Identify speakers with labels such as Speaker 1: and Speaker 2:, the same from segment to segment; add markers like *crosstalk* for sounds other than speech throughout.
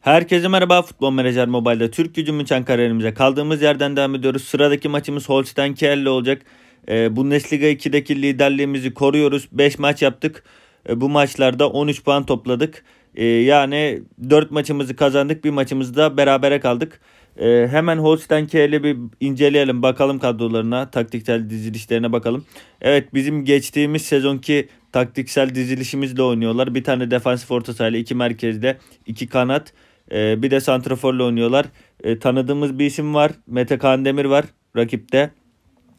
Speaker 1: Herkese merhaba Futbol Menajer Mobile'da Türk gücümün çankarlarımıza kaldığımız yerden devam ediyoruz. Sıradaki maçımız Holstein Kiel'le olacak. E, Bundesliga 2'deki liderliğimizi koruyoruz. 5 maç yaptık. E, bu maçlarda 13 puan topladık. E, yani 4 maçımızı kazandık. Bir maçımızda berabere kaldık. E, hemen Holstein Kiel'i bir inceleyelim. Bakalım kadrolarına, taktiksel dizilişlerine bakalım. Evet bizim geçtiğimiz sezonki taktiksel dizilişimizle oynuyorlar. Bir tane defansif orta sahayla, iki merkezde, iki kanat e, bir de Santrafor'la oynuyorlar. E, tanıdığımız bir isim var. Mete Kandemir var rakipte.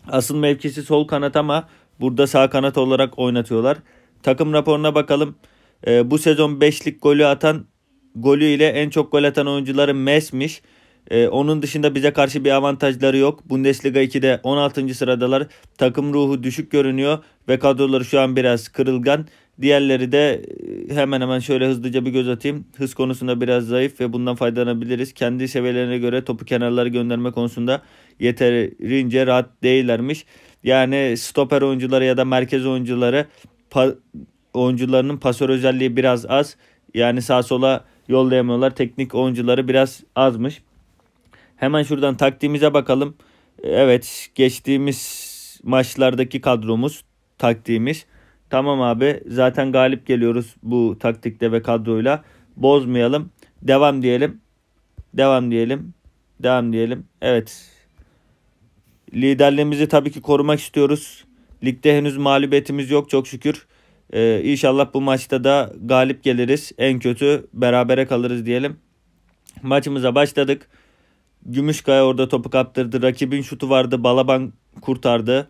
Speaker 1: Asıl mevkisi sol kanat ama burada sağ kanat olarak oynatıyorlar. Takım raporuna bakalım. E, bu sezon 5'lik golü atan golü ile en çok gol atan oyuncuları Mes'miş. E, onun dışında bize karşı bir avantajları yok. Bundesliga 2'de 16. sıradalar. Takım ruhu düşük görünüyor ve kadroları şu an biraz kırılgan. Diğerleri de e, hemen hemen şöyle hızlıca bir göz atayım. Hız konusunda biraz zayıf ve bundan faydalanabiliriz. Kendi seviyelerine göre topu kenarlara gönderme konusunda yeterince rahat değillermiş. Yani stoper oyuncuları ya da merkez oyuncuları pa- oyuncularının pasör özelliği biraz az. Yani sağ sola yollayamıyorlar. Teknik oyuncuları biraz azmış. Hemen şuradan taktiğimize bakalım. Evet geçtiğimiz maçlardaki kadromuz taktiğimiz. Tamam abi zaten galip geliyoruz bu taktikte ve kadroyla. Bozmayalım. Devam diyelim. Devam diyelim. Devam diyelim. Evet. Liderliğimizi tabii ki korumak istiyoruz. Ligde henüz mağlubiyetimiz yok çok şükür. Ee, inşallah bu maçta da galip geliriz. En kötü berabere kalırız diyelim. Maçımıza başladık. Gümüşkaya orada topu kaptırdı. Rakibin şutu vardı. Balaban kurtardı.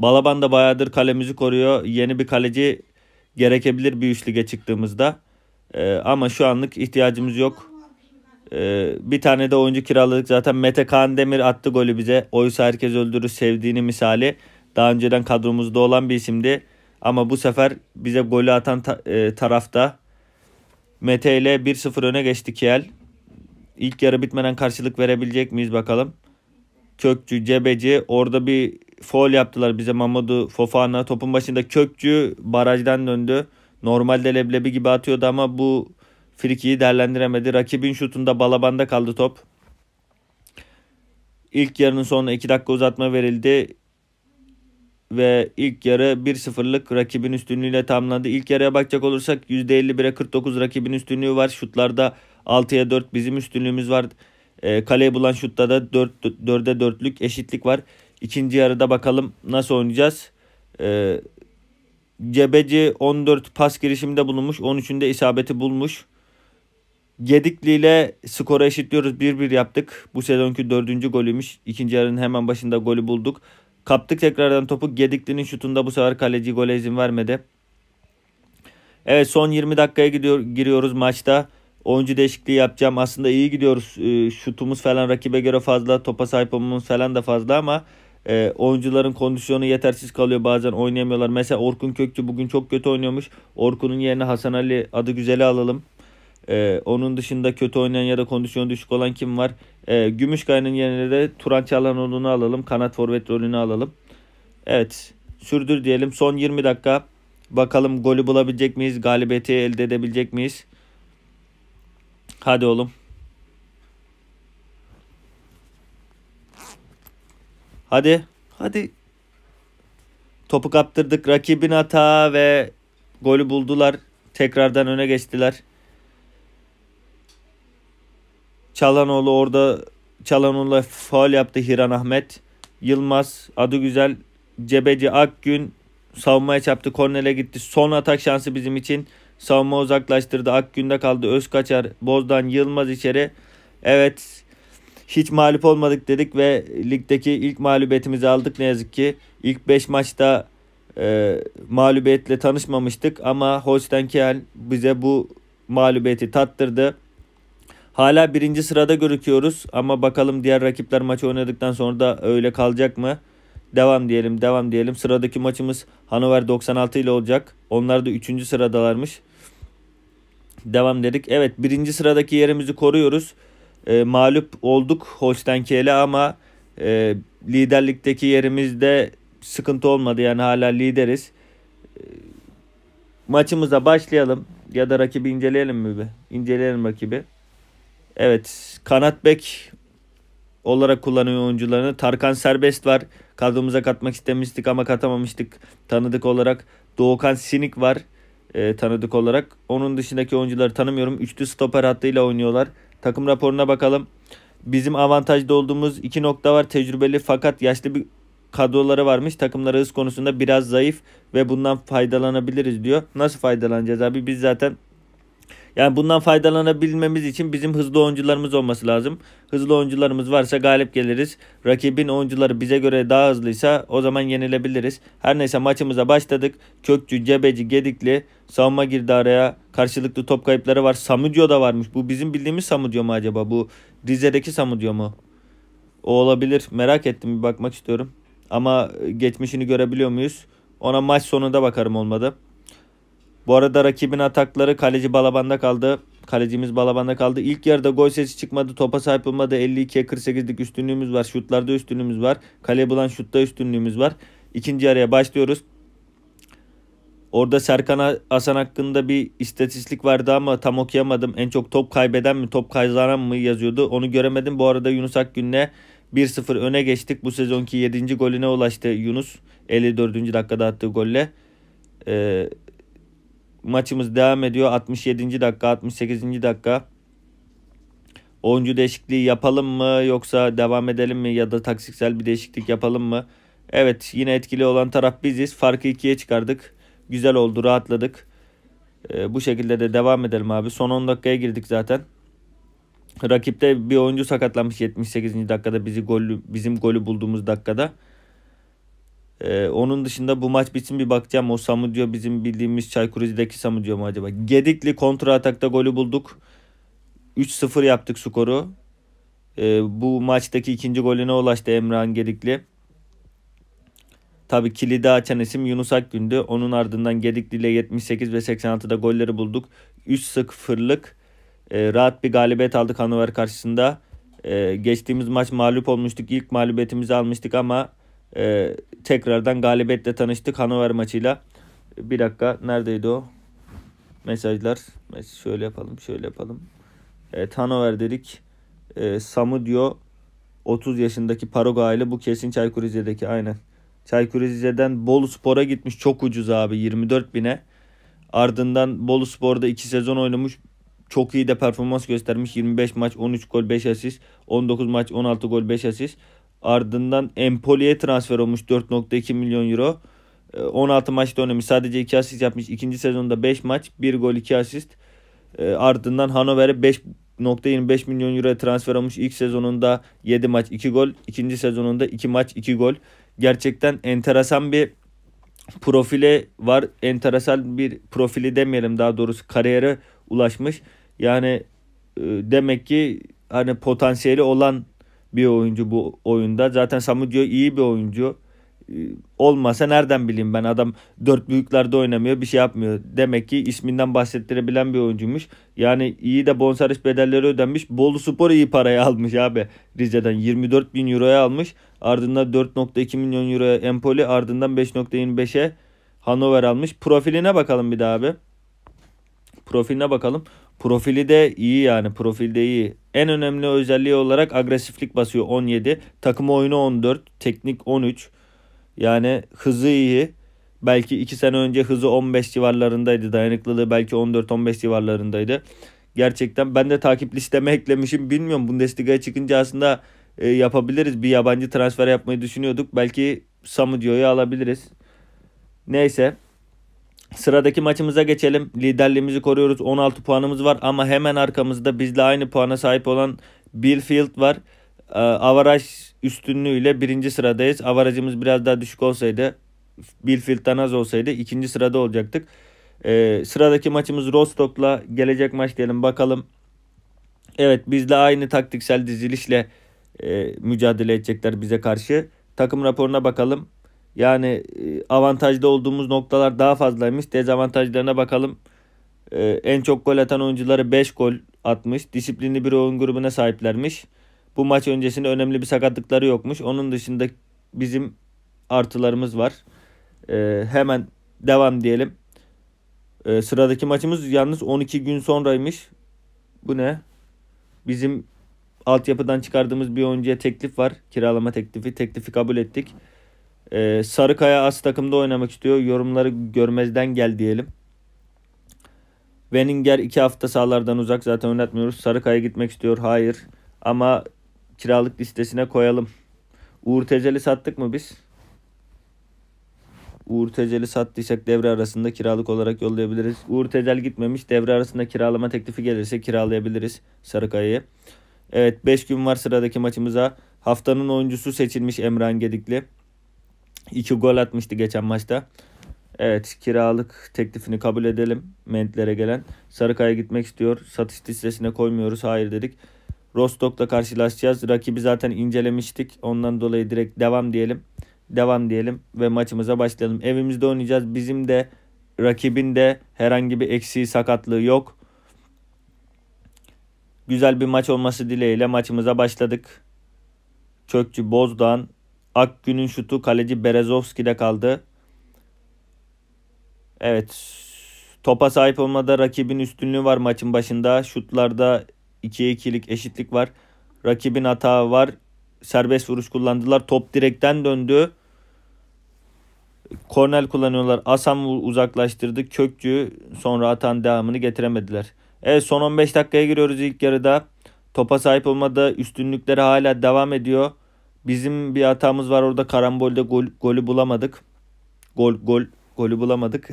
Speaker 1: Balaban da bayağıdır kalemizi koruyor. Yeni bir kaleci gerekebilir bir üç lige çıktığımızda. Ee, ama şu anlık ihtiyacımız yok. Ee, bir tane de oyuncu kiraladık. Zaten Mete Kaan Demir attı golü bize. Oysa herkes öldürür sevdiğini misali. Daha önceden kadromuzda olan bir isimdi. Ama bu sefer bize golü atan ta- e, tarafta Mete ile 1-0 öne geçti Kiel. İlk yarı bitmeden karşılık verebilecek miyiz bakalım. Kökçü, Cebeci orada bir foul yaptılar bize Mamadu Fofana. Topun başında Kökçü barajdan döndü. Normalde leblebi gibi atıyordu ama bu frikiyi değerlendiremedi. Rakibin şutunda balabanda kaldı top. İlk yarının sonu 2 dakika uzatma verildi. Ve ilk yarı 1-0'lık rakibin üstünlüğüyle tamamlandı. İlk yarıya bakacak olursak %51'e 49 rakibin üstünlüğü var. Şutlarda 6'ya 4 bizim üstünlüğümüz var. E, kaleye bulan şutta da 4, 4'e 4'lük eşitlik var. İkinci yarıda bakalım nasıl oynayacağız. E, Cebeci 14 pas girişimde bulunmuş. 13'ünde isabeti bulmuş. Gedikli ile skora eşitliyoruz. 1-1 yaptık. Bu sezonki dördüncü golüymüş. İkinci yarının hemen başında golü bulduk. Kaptık tekrardan topu. Gedikli'nin şutunda bu sefer kaleci gole izin vermedi. Evet son 20 dakikaya gidiyor, giriyoruz maçta oyuncu değişikliği yapacağım. Aslında iyi gidiyoruz. E, şutumuz falan rakibe göre fazla. Topa sahip olmamız falan da fazla ama e, oyuncuların kondisyonu yetersiz kalıyor. Bazen oynayamıyorlar. Mesela Orkun Kökçü bugün çok kötü oynuyormuş. Orkun'un yerine Hasan Ali adı güzeli alalım. E, onun dışında kötü oynayan ya da kondisyonu düşük olan kim var? E, ee, Gümüşkaya'nın yerine de Turan Çalhanoğlu'nu alalım. Kanat forvet rolünü alalım. Evet sürdür diyelim. Son 20 dakika bakalım golü bulabilecek miyiz? Galibiyeti elde edebilecek miyiz? Hadi oğlum. Hadi. Hadi. Topu kaptırdık. Rakibin hata ve golü buldular. Tekrardan öne geçtiler. Çalanoğlu orada Çalanoğlu faul yaptı Hiran Ahmet. Yılmaz adı güzel Cebeci Akgün savunmaya çarptı. Kornel'e gitti. Son atak şansı bizim için. Savunma uzaklaştırdı. Akgün'de kaldı. Özkaçar, Bozdan, Yılmaz içeri. Evet hiç mağlup olmadık dedik ve ligdeki ilk mağlubiyetimizi aldık ne yazık ki. İlk 5 maçta e, mağlubiyetle tanışmamıştık ama Holstein Kiel bize bu mağlubiyeti tattırdı. Hala birinci sırada gözüküyoruz ama bakalım diğer rakipler maçı oynadıktan sonra da öyle kalacak mı? Devam diyelim devam diyelim. Sıradaki maçımız Hanover 96 ile olacak. Onlar da 3. sıradalarmış. Devam dedik. Evet birinci sıradaki yerimizi koruyoruz. E, mağlup olduk Holstein Kiel'e ama e, liderlikteki yerimizde sıkıntı olmadı. Yani hala lideriz. E, maçımıza başlayalım ya da rakibi inceleyelim mi be? İnceleyelim rakibi. Evet kanat bek olarak kullanıyor oyuncularını. Tarkan Serbest var. Kadromuza katmak istemiştik ama katamamıştık. Tanıdık olarak Doğukan Sinik var e, tanıdık olarak. Onun dışındaki oyuncuları tanımıyorum. Üçlü stoper hattıyla oynuyorlar. Takım raporuna bakalım. Bizim avantajda olduğumuz iki nokta var. Tecrübeli fakat yaşlı bir kadroları varmış. Takımları hız konusunda biraz zayıf ve bundan faydalanabiliriz diyor. Nasıl faydalanacağız abi? Biz zaten yani bundan faydalanabilmemiz için bizim hızlı oyuncularımız olması lazım. Hızlı oyuncularımız varsa galip geliriz. Rakibin oyuncuları bize göre daha hızlıysa o zaman yenilebiliriz. Her neyse maçımıza başladık. Kökçü, Cebeci, Gedikli savunma girdi araya. Karşılıklı top kayıpları var. Samudio da varmış. Bu bizim bildiğimiz Samudio mu acaba? Bu Rize'deki Samudio mu? O olabilir. Merak ettim bir bakmak istiyorum. Ama e, geçmişini görebiliyor muyuz? Ona maç sonunda bakarım olmadı. Bu arada rakibin atakları kaleci Balaban'da kaldı. Kalecimiz Balaban'da kaldı. İlk yarıda gol sesi çıkmadı. Topa sahip olmadı. 52'ye 48'lik üstünlüğümüz var. Şutlarda üstünlüğümüz var. Kale bulan şutta üstünlüğümüz var. İkinci yarıya başlıyoruz. Orada Serkan Asan hakkında bir istatistik vardı ama tam okuyamadım. En çok top kaybeden mi top kazanan mı yazıyordu. Onu göremedim. Bu arada Yunus Akgün'le 1-0 öne geçtik. Bu sezonki 7. golüne ulaştı Yunus. 54. dakikada attığı golle. Ee, maçımız devam ediyor. 67. dakika, 68. dakika. Oyuncu değişikliği yapalım mı yoksa devam edelim mi ya da taksiksel bir değişiklik yapalım mı? Evet yine etkili olan taraf biziz. Farkı ikiye çıkardık. Güzel oldu rahatladık. Ee, bu şekilde de devam edelim abi. Son 10 dakikaya girdik zaten. Rakipte bir oyuncu sakatlanmış 78. dakikada bizi golü, bizim golü bulduğumuz dakikada. Ee, onun dışında bu maç bitsin bir bakacağım. O Samu diyor bizim bildiğimiz Çaykur Rize'deki Samu diyor mu acaba? Gedikli kontra atakta golü bulduk. 3-0 yaptık skoru. Ee, bu maçtaki ikinci golüne ulaştı Emrah'ın Gedikli. Tabi kilidi açan isim Yunus Akgün'dü. Onun ardından Gedikli ile 78 ve 86'da golleri bulduk. 3-0'lık e, rahat bir galibiyet aldık Hannover karşısında. E, geçtiğimiz maç mağlup olmuştuk. İlk mağlubiyetimizi almıştık ama e, tekrardan galibiyetle tanıştık. Hanover maçıyla. Bir dakika neredeydi o? Mesajlar. Şöyle yapalım şöyle yapalım. Evet Hanover dedik. E, ee, Samu diyor 30 yaşındaki Paroga aile bu kesin Çaykur Rize'deki aynen. Çaykur Rize'den Bolu Spor'a gitmiş çok ucuz abi 24 bine. Ardından Bolu Spor'da 2 sezon oynamış çok iyi de performans göstermiş. 25 maç 13 gol 5 asist. 19 maç 16 gol 5 asist. Ardından Empoli'ye transfer olmuş 4.2 milyon euro. 16 ee, maçta oynamış. Sadece 2 asist yapmış. İkinci sezonda 5 maç, 1 gol, 2 asist. Ee, ardından Hannover'e 5.25 milyon euroya transfer olmuş. İlk sezonunda 7 maç, 2 gol. İkinci sezonunda 2 maç, 2 gol. Gerçekten enteresan bir profili var. Enteresan bir profili demeyelim daha doğrusu kariyere ulaşmış. Yani e, demek ki hani potansiyeli olan bir oyuncu bu oyunda. Zaten Samu diyor iyi bir oyuncu. Ee, olmasa nereden bileyim ben adam dört büyüklerde oynamıyor bir şey yapmıyor. Demek ki isminden bahsettirebilen bir oyuncuymuş. Yani iyi de bonservis bedelleri ödenmiş. Bolu Spor iyi parayı almış abi Rize'den. 24 bin euroya almış. Ardından 4.2 milyon euroya Empoli ardından 5.25'e Hanover almış. Profiline bakalım bir daha abi. Profiline bakalım. Profili de iyi yani profilde iyi. En önemli özelliği olarak agresiflik basıyor 17. Takım oyunu 14. Teknik 13. Yani hızı iyi. Belki 2 sene önce hızı 15 civarlarındaydı. Dayanıklılığı belki 14-15 civarlarındaydı. Gerçekten ben de takip listeme eklemişim. Bilmiyorum Bundesliga'ya çıkınca aslında e, yapabiliriz. Bir yabancı transfer yapmayı düşünüyorduk. Belki Samu Dio'yu alabiliriz. Neyse. Sıradaki maçımıza geçelim. Liderliğimizi koruyoruz. 16 puanımız var ama hemen arkamızda bizle aynı puana sahip olan Billfield var. Ee, avaraj üstünlüğüyle birinci sıradayız. Avarajımız biraz daha düşük olsaydı Billfield'dan az olsaydı ikinci sırada olacaktık. Ee, sıradaki maçımız Rostock'la gelecek maç diyelim bakalım. Evet bizle aynı taktiksel dizilişle e, mücadele edecekler bize karşı. Takım raporuna bakalım. Yani e, avantajda olduğumuz noktalar daha fazlaymış. Dezavantajlarına bakalım. E, en çok gol atan oyuncuları 5 gol atmış. Disiplinli bir oyun grubuna sahiplermiş. Bu maç öncesinde önemli bir sakatlıkları yokmuş. Onun dışında bizim artılarımız var. E, hemen devam diyelim. sıradaki maçımız yalnız 12 gün sonraymış. Bu ne? Bizim altyapıdan çıkardığımız bir oyuncuya teklif var. Kiralama teklifi. Teklifi kabul ettik. Ee, Sarıkaya as takımda oynamak istiyor. Yorumları görmezden gel diyelim. Weninger iki hafta sahalardan uzak zaten oynatmıyoruz. Sarıkaya gitmek istiyor. Hayır. Ama kiralık listesine koyalım. Uğur Tezel'i sattık mı biz? Uğur Tecel'i sattıysak devre arasında kiralık olarak yollayabiliriz. Uğur Tezel gitmemiş. Devre arasında kiralama teklifi gelirse kiralayabiliriz Sarıkaya'yı. Evet 5 gün var sıradaki maçımıza. Haftanın oyuncusu seçilmiş Emran Gedikli. 2 gol atmıştı geçen maçta. Evet kiralık teklifini kabul edelim Mentlere gelen. Sarıkaya gitmek istiyor. Satış listesine koymuyoruz. Hayır dedik. Rostok'la karşılaşacağız. Rakibi zaten incelemiştik. Ondan dolayı direkt devam diyelim. Devam diyelim ve maçımıza başlayalım. Evimizde oynayacağız. Bizim de rakibin de herhangi bir eksiği sakatlığı yok. Güzel bir maç olması dileğiyle maçımıza başladık. Çökçü Bozdağ'ın Akgün'ün şutu kaleci Berezovski'de kaldı. Evet. Topa sahip olmada rakibin üstünlüğü var maçın başında. Şutlarda 2'ye 2'lik eşitlik var. Rakibin hata var. Serbest vuruş kullandılar. Top direkten döndü. Kornel kullanıyorlar. Asam uzaklaştırdı. Kökçü sonra atan devamını getiremediler. Evet son 15 dakikaya giriyoruz ilk yarıda. Topa sahip olmada üstünlükleri hala devam ediyor. Bizim bir hatamız var orada karambolde gol, golü bulamadık. Gol gol golü bulamadık.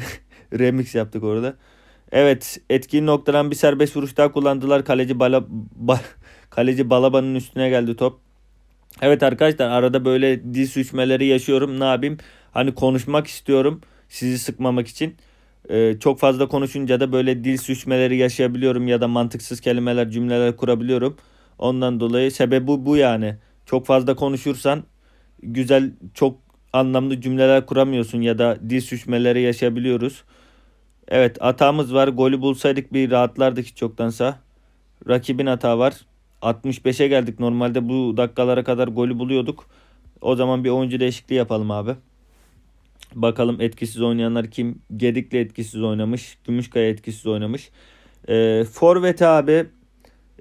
Speaker 1: *laughs* Remix yaptık orada. Evet etkin noktadan bir serbest vuruş daha kullandılar. Kaleci, Bala, ba, *laughs* kaleci Balaba'nın üstüne geldi top. Evet arkadaşlar arada böyle dil sürçmeleri yaşıyorum. Ne yapayım? Hani konuşmak istiyorum sizi sıkmamak için. Ee, çok fazla konuşunca da böyle dil sürçmeleri yaşayabiliyorum ya da mantıksız kelimeler, cümleler kurabiliyorum. Ondan dolayı sebebi bu yani çok fazla konuşursan güzel çok anlamlı cümleler kuramıyorsun ya da dil süşmeleri yaşayabiliyoruz. Evet hatamız var. Golü bulsaydık bir rahatlardık hiç çoktansa. Rakibin hata var. 65'e geldik. Normalde bu dakikalara kadar golü buluyorduk. O zaman bir oyuncu değişikliği yapalım abi. Bakalım etkisiz oynayanlar kim? Gedikli etkisiz oynamış. Gümüşkaya etkisiz oynamış. Ee, Forvet abi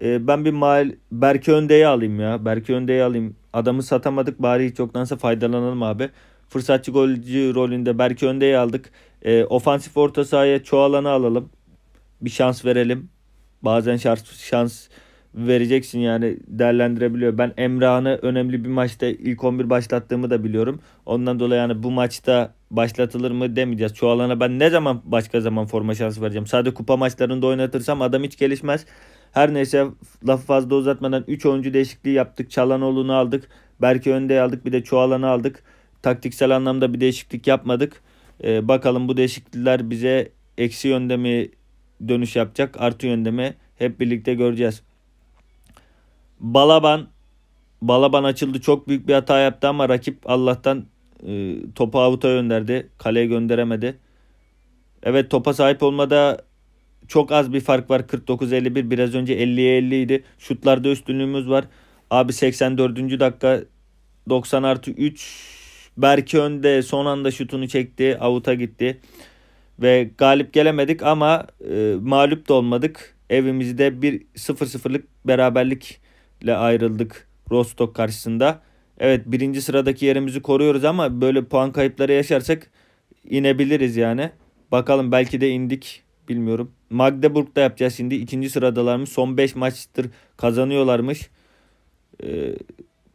Speaker 1: e, ben bir mal Berke Önde'yi alayım ya. Berke Önde'yi alayım. Adamı satamadık bari hiç yoktansa faydalanalım abi. Fırsatçı golcü rolünde Berke Önde'yi aldık. E, ofansif orta sahaya çoğalanı alalım. Bir şans verelim. Bazen şans, şans vereceksin yani değerlendirebiliyor. Ben Emrah'ını önemli bir maçta ilk 11 başlattığımı da biliyorum. Ondan dolayı yani bu maçta başlatılır mı demeyeceğiz. Çoğalana ben ne zaman başka zaman forma şansı vereceğim. Sadece kupa maçlarında oynatırsam adam hiç gelişmez. Her neyse lafı fazla uzatmadan 3 oyuncu değişikliği yaptık. Çalanoğlu'nu aldık. Berke Önde'yi aldık. Bir de Çoğalan'ı aldık. Taktiksel anlamda bir değişiklik yapmadık. Ee, bakalım bu değişiklikler bize eksi yönde mi dönüş yapacak artı yönde mi hep birlikte göreceğiz. Balaban Balaban açıldı çok büyük bir hata yaptı ama rakip Allah'tan e, topu avuta gönderdi. Kaleye gönderemedi. Evet topa sahip olmada çok az bir fark var. 49-51 biraz önce 50'ye 50 idi. Şutlarda üstünlüğümüz var. Abi 84. dakika 90 artı 3 Berke önde son anda şutunu çekti. Avuta gitti. Ve galip gelemedik ama e, mağlup da olmadık. Evimizde bir 0-0'lık beraberlikle ayrıldık Rostock karşısında evet birinci sıradaki yerimizi koruyoruz ama böyle puan kayıpları yaşarsak inebiliriz yani. Bakalım belki de indik bilmiyorum. Magdeburg'da yapacağız şimdi. ikinci sıradalarmış. Son 5 maçtır kazanıyorlarmış. Ee,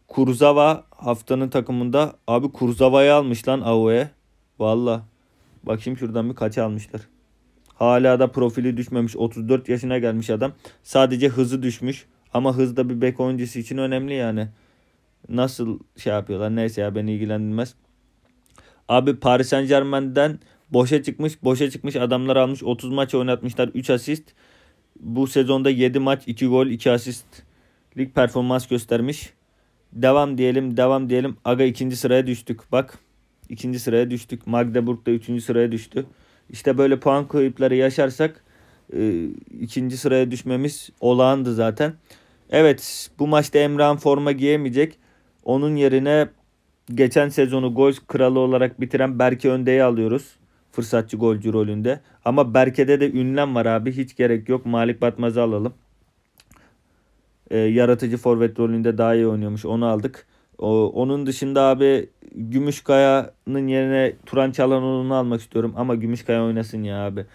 Speaker 1: Kurzava haftanın takımında. Abi Kurzava'yı almış lan AUE. Valla. Bakayım şuradan bir kaç almışlar. Hala da profili düşmemiş. 34 yaşına gelmiş adam. Sadece hızı düşmüş. Ama hız da bir bek oyuncusu için önemli yani. Nasıl şey yapıyorlar neyse ya beni ilgilendirmez. Abi Paris Saint Germain'den boşa çıkmış boşa çıkmış adamlar almış 30 maç oynatmışlar 3 asist. Bu sezonda 7 maç 2 gol 2 asistlik performans göstermiş. Devam diyelim devam diyelim. Aga ikinci sıraya düştük bak. ikinci sıraya düştük. Magdeburg da üçüncü sıraya düştü. İşte böyle puan kayıpları yaşarsak e, ikinci sıraya düşmemiz olağandı zaten. Evet bu maçta Emrah'ın forma giyemeyecek. Onun yerine geçen sezonu gol kralı olarak bitiren Berke Önde'yi alıyoruz. Fırsatçı golcü rolünde. Ama Berke'de de ünlem var abi. Hiç gerek yok. Malik Batmaz'ı alalım. Ee, yaratıcı forvet rolünde daha iyi oynuyormuş. Onu aldık. O, onun dışında abi Gümüşkaya'nın yerine Turan Çalhanoğlu'nu almak istiyorum. Ama Gümüşkaya oynasın ya abi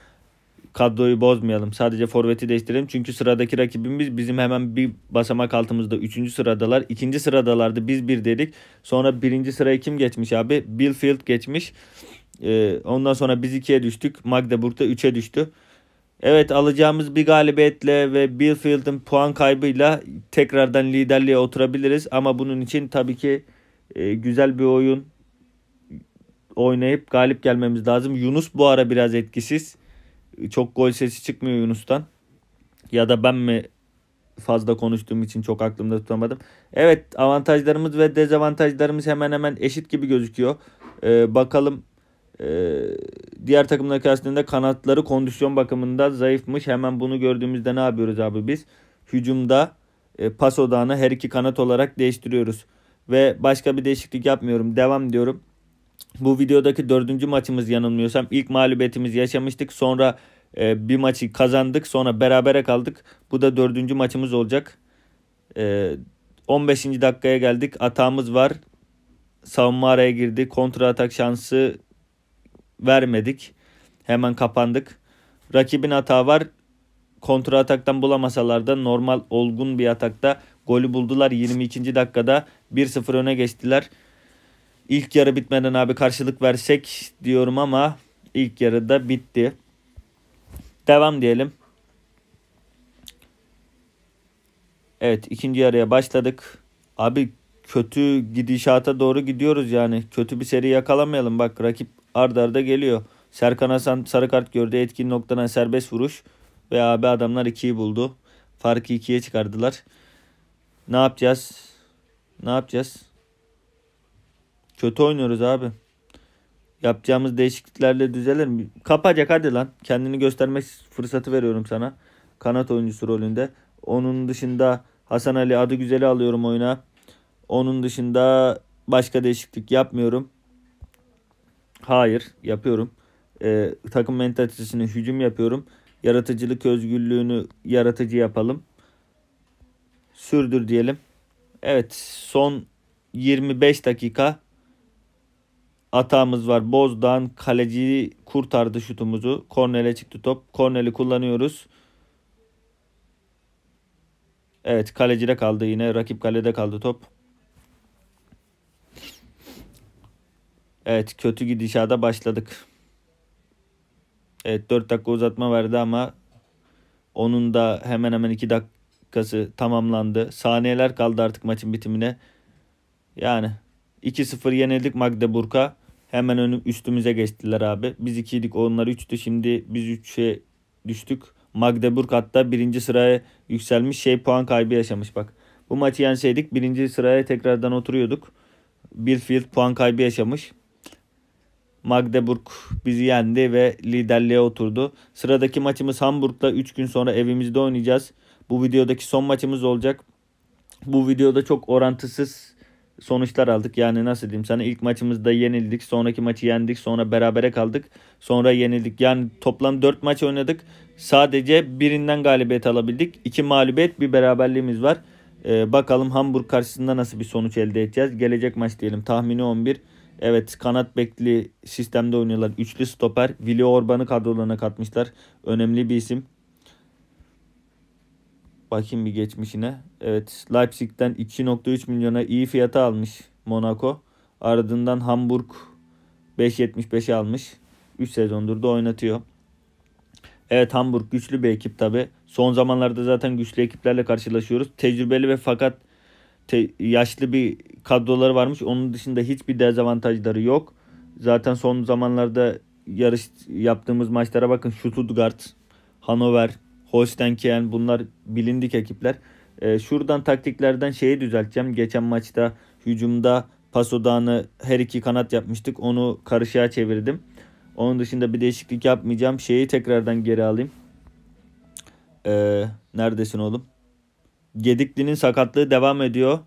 Speaker 1: kadroyu bozmayalım. Sadece forveti değiştirelim. Çünkü sıradaki rakibimiz bizim hemen bir basamak altımızda. Üçüncü sıradalar. ikinci sıradalardı. Biz bir dedik. Sonra birinci sırayı kim geçmiş abi? Billfield geçmiş. Ee, ondan sonra biz ikiye düştük. Magdeburg Magdeburg'da üçe düştü. Evet alacağımız bir galibiyetle ve Billfield'ın puan kaybıyla tekrardan liderliğe oturabiliriz. Ama bunun için tabii ki e, güzel bir oyun oynayıp galip gelmemiz lazım. Yunus bu ara biraz etkisiz çok gol sesi çıkmıyor Yunus'tan. Ya da ben mi fazla konuştuğum için çok aklımda tutamadım. Evet avantajlarımız ve dezavantajlarımız hemen hemen eşit gibi gözüküyor. Ee, bakalım e, diğer takımlar karşısında kanatları kondisyon bakımında zayıfmış. Hemen bunu gördüğümüzde ne yapıyoruz abi biz? Hücumda e, pas odağını her iki kanat olarak değiştiriyoruz. Ve başka bir değişiklik yapmıyorum. Devam diyorum. Bu videodaki dördüncü maçımız yanılmıyorsam ilk mağlubiyetimizi yaşamıştık. Sonra e, bir maçı kazandık. Sonra berabere kaldık. Bu da dördüncü maçımız olacak. E, 15. dakikaya geldik. Atağımız var. Savunma araya girdi. Kontra atak şansı vermedik. Hemen kapandık. Rakibin hata var. Kontra ataktan bulamasalar da normal olgun bir atakta golü buldular. 22. dakikada 1-0 öne geçtiler. İlk yarı bitmeden abi karşılık versek diyorum ama ilk yarı da bitti. Devam diyelim. Evet ikinci yarıya başladık. Abi kötü gidişata doğru gidiyoruz yani. Kötü bir seri yakalamayalım. Bak rakip ardarda arda geliyor. Serkan Hasan sarı kart gördü. Etkin noktadan serbest vuruş. Ve abi adamlar 2'yi buldu. Farkı 2'ye çıkardılar. Ne yapacağız? Ne yapacağız? Kötü oynuyoruz abi. Yapacağımız değişikliklerle düzelir mi? Kapacak hadi lan. Kendini göstermek fırsatı veriyorum sana. Kanat oyuncusu rolünde. Onun dışında Hasan Ali adı güzeli alıyorum oyuna. Onun dışında başka değişiklik yapmıyorum. Hayır yapıyorum. Ee, takım mentalitesini hücum yapıyorum. Yaratıcılık özgürlüğünü yaratıcı yapalım. Sürdür diyelim. Evet son 25 dakika hatamız var. Bozdan kaleci kurtardı şutumuzu. Kornel'e çıktı top. Kornel'i kullanıyoruz. Evet kalecide kaldı yine. Rakip kalede kaldı top. Evet kötü gidişada başladık. Evet 4 dakika uzatma verdi ama onun da hemen hemen 2 dakikası tamamlandı. Saniyeler kaldı artık maçın bitimine. Yani 2-0 yenildik Magdeburg'a. Hemen önüm üstümüze geçtiler abi. Biz ikiydik onlar üçtü. Şimdi biz üçe düştük. Magdeburg hatta birinci sıraya yükselmiş. Şey puan kaybı yaşamış bak. Bu maçı yenseydik birinci sıraya tekrardan oturuyorduk. Bir field puan kaybı yaşamış. Magdeburg bizi yendi ve liderliğe oturdu. Sıradaki maçımız Hamburg'da 3 gün sonra evimizde oynayacağız. Bu videodaki son maçımız olacak. Bu videoda çok orantısız sonuçlar aldık. Yani nasıl diyeyim sana ilk maçımızda yenildik. Sonraki maçı yendik. Sonra berabere kaldık. Sonra yenildik. Yani toplam 4 maç oynadık. Sadece birinden galibiyet alabildik. 2 mağlubiyet bir beraberliğimiz var. Ee, bakalım Hamburg karşısında nasıl bir sonuç elde edeceğiz. Gelecek maç diyelim tahmini 11. Evet kanat bekli sistemde oynuyorlar. Üçlü stoper. Willi Orban'ı kadrolarına katmışlar. Önemli bir isim. Bakayım bir geçmişine. Evet Leipzig'ten 2.3 milyona iyi fiyata almış Monaco. Ardından Hamburg 5.75'e almış. 3 sezondur da oynatıyor. Evet Hamburg güçlü bir ekip tabi. Son zamanlarda zaten güçlü ekiplerle karşılaşıyoruz. Tecrübeli ve fakat te- yaşlı bir kadroları varmış. Onun dışında hiçbir dezavantajları yok. Zaten son zamanlarda yarış yaptığımız maçlara bakın Stuttgart, Hanover. Holstenkien bunlar bilindik ekipler. E, şuradan taktiklerden şeyi düzelteceğim. Geçen maçta hücumda pas odağını her iki kanat yapmıştık. Onu karışığa çevirdim. Onun dışında bir değişiklik yapmayacağım. Şeyi tekrardan geri alayım. Ee, neredesin oğlum? Gedikli'nin sakatlığı devam ediyor.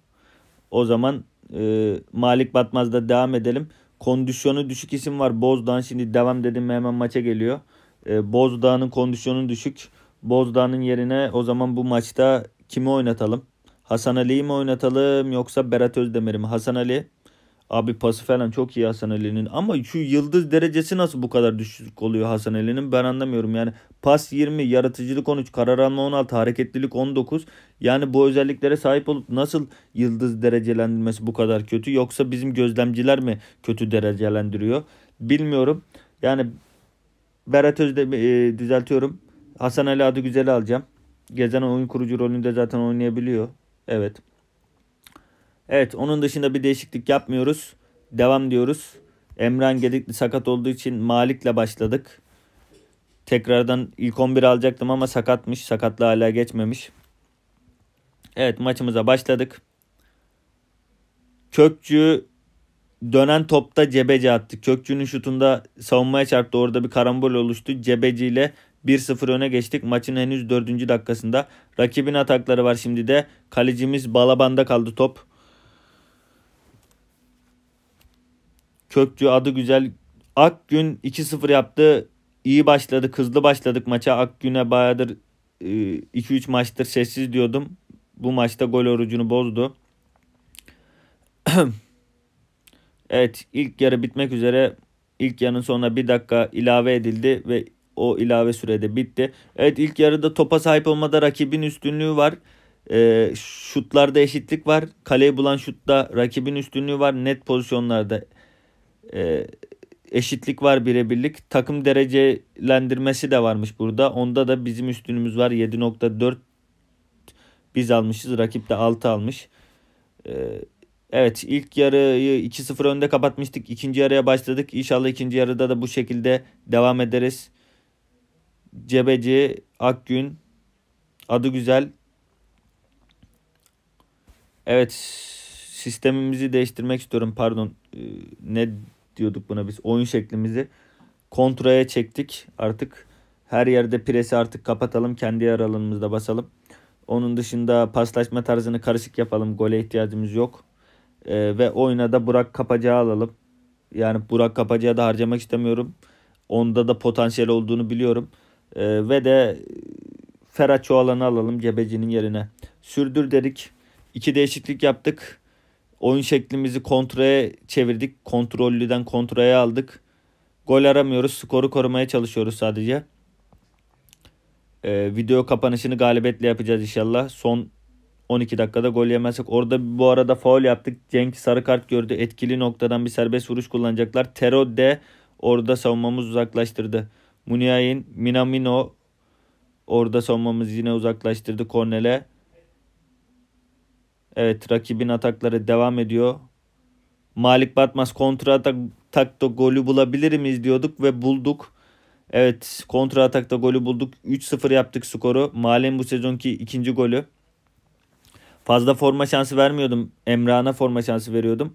Speaker 1: O zaman e, Malik Batmaz'da devam edelim. Kondisyonu düşük isim var. Bozdağ'ın şimdi devam dedim hemen maça geliyor. E, Bozdağ'ın kondisyonu düşük. Bozdağ'ın yerine o zaman bu maçta kimi oynatalım? Hasan Ali'yi mi oynatalım yoksa Berat Özdemir'i mi? Hasan Ali abi pası falan çok iyi Hasan Ali'nin ama şu yıldız derecesi nasıl bu kadar düşük oluyor Hasan Ali'nin ben anlamıyorum. Yani pas 20, yaratıcılık 13, karar alma 16, hareketlilik 19. Yani bu özelliklere sahip olup nasıl yıldız derecelendirmesi bu kadar kötü yoksa bizim gözlemciler mi kötü derecelendiriyor? Bilmiyorum. Yani Berat Özdemir e, düzeltiyorum. Hasan Ali adı güzel alacağım. Gezen oyun kurucu rolünde zaten oynayabiliyor. Evet. Evet onun dışında bir değişiklik yapmıyoruz. Devam diyoruz. Emran Gedikli sakat olduğu için Malik'le başladık. Tekrardan ilk 11 alacaktım ama sakatmış. Sakatlığı hala geçmemiş. Evet maçımıza başladık. Kökçü dönen topta Cebeci attı. Kökçü'nün şutunda savunmaya çarptı. Orada bir karambol oluştu. Cebeci ile 1-0 öne geçtik. Maçın henüz 4. dakikasında. Rakibin atakları var şimdi de. Kalecimiz Balaban'da kaldı top. Kökçü adı güzel. Akgün 2-0 yaptı. İyi başladı. Kızlı başladık maça. Akgün'e bayağıdır 2-3 e, maçtır sessiz diyordum. Bu maçta gol orucunu bozdu. *clears throat* evet ilk yarı bitmek üzere. İlk yarının sonuna bir dakika ilave edildi ve o ilave sürede bitti. Evet ilk yarıda topa sahip olmada rakibin üstünlüğü var. E, şutlarda eşitlik var. Kaleyi bulan şutta rakibin üstünlüğü var. Net pozisyonlarda e, eşitlik var birebirlik. Takım derecelendirmesi de varmış burada. Onda da bizim üstünümüz var. 7.4 biz almışız. Rakip de 6 almış. E, evet ilk yarıyı 2-0 önde kapatmıştık. İkinci yarıya başladık. İnşallah ikinci yarıda da bu şekilde devam ederiz. Cebeci, Akgün, adı güzel. Evet sistemimizi değiştirmek istiyorum pardon. E, ne diyorduk buna biz oyun şeklimizi. Kontraya çektik artık. Her yerde presi artık kapatalım kendi aralığımızda basalım. Onun dışında paslaşma tarzını karışık yapalım. Gole ihtiyacımız yok. Ee, ve oyuna da Burak Kapacağı alalım. Yani Burak Kapacağı da harcamak istemiyorum. Onda da potansiyel olduğunu biliyorum. Ee, ve de e, Ferhat Çoğalan'ı alalım Cebeci'nin yerine. Sürdür dedik. İki değişiklik yaptık. Oyun şeklimizi kontraya çevirdik. Kontrollüden kontraya aldık. Gol aramıyoruz. Skoru korumaya çalışıyoruz sadece. Ee, video kapanışını galibiyetle yapacağız inşallah. Son 12 dakikada gol yemezsek. Orada bu arada faul yaptık. Cenk sarı kart gördü. Etkili noktadan bir serbest vuruş kullanacaklar. Tero de orada savunmamız uzaklaştırdı. Muniain Minamino orada savunmamız yine uzaklaştırdı Kornel'e. Evet rakibin atakları devam ediyor. Malik Batmaz kontra atak takta golü bulabilir miyiz diyorduk ve bulduk. Evet kontra atakta golü bulduk. 3-0 yaptık skoru. Malen bu sezonki ikinci golü. Fazla forma şansı vermiyordum. Emrah'ına forma şansı veriyordum.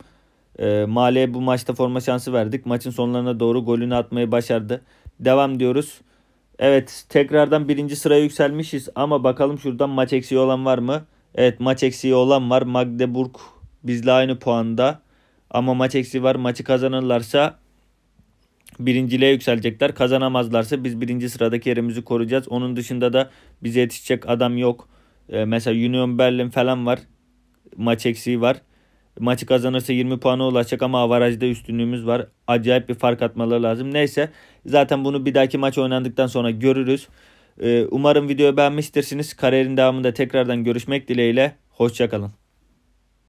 Speaker 1: E, ee, Male'ye bu maçta forma şansı verdik. Maçın sonlarına doğru golünü atmayı başardı. Devam diyoruz. Evet tekrardan birinci sıraya yükselmişiz ama bakalım şuradan maç eksiği olan var mı? Evet maç eksiği olan var. Magdeburg bizle aynı puanda. Ama maç eksiği var. Maçı kazanırlarsa birinciliğe yükselecekler. Kazanamazlarsa biz birinci sıradaki yerimizi koruyacağız. Onun dışında da bize yetişecek adam yok. Ee, mesela Union Berlin falan var. Maç eksiği var. Maçı kazanırsa 20 puana ulaşacak ama avarajda üstünlüğümüz var. Acayip bir fark atmaları lazım. Neyse zaten bunu bir dahaki maç oynandıktan sonra görürüz. Ee, umarım videoyu beğenmiştirsiniz. Kariyerin devamında tekrardan görüşmek dileğiyle. Hoşçakalın.